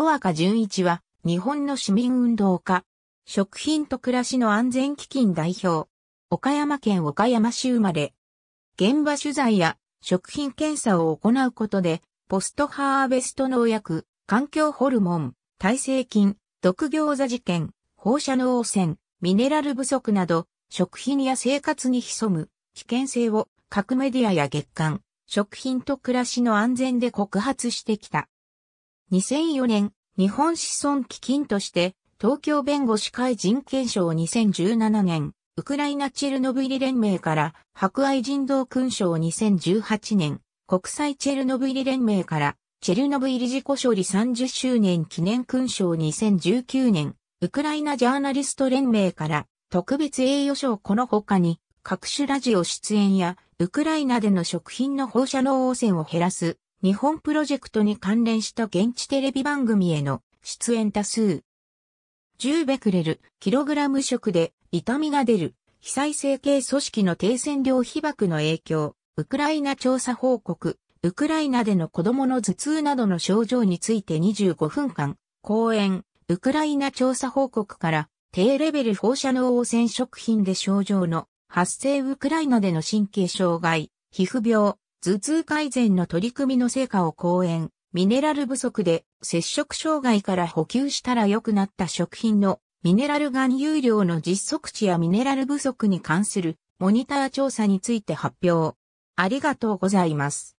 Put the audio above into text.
小赤淳一は、日本の市民運動家、食品と暮らしの安全基金代表、岡山県岡山市生まれ、現場取材や食品検査を行うことで、ポストハーベスト農薬、環境ホルモン、耐性菌、毒餃子事件、放射能汚染、ミネラル不足など、食品や生活に潜む危険性を各メディアや月間、食品と暮らしの安全で告発してきた。2004年、日本子孫基金として、東京弁護士会人権賞2017年、ウクライナチェルノブイリ連盟から、博愛人道勲章2018年、国際チェルノブイリ連盟から、チェルノブイリ事故処理30周年記念勲章2019年、ウクライナジャーナリスト連盟から、特別栄誉賞この他に、各種ラジオ出演や、ウクライナでの食品の放射能汚染を減らす、日本プロジェクトに関連した現地テレビ番組への出演多数。10ベクレル、キログラム食で痛みが出る、被災成形組織の低線量被爆の影響、ウクライナ調査報告、ウクライナでの子供の頭痛などの症状について25分間、講演、ウクライナ調査報告から、低レベル放射能汚染食品で症状の発生ウクライナでの神経障害、皮膚病、頭痛改善の取り組みの成果を講演、ミネラル不足で接触障害から補給したら良くなった食品のミネラル含有量の実測値やミネラル不足に関するモニター調査について発表。ありがとうございます。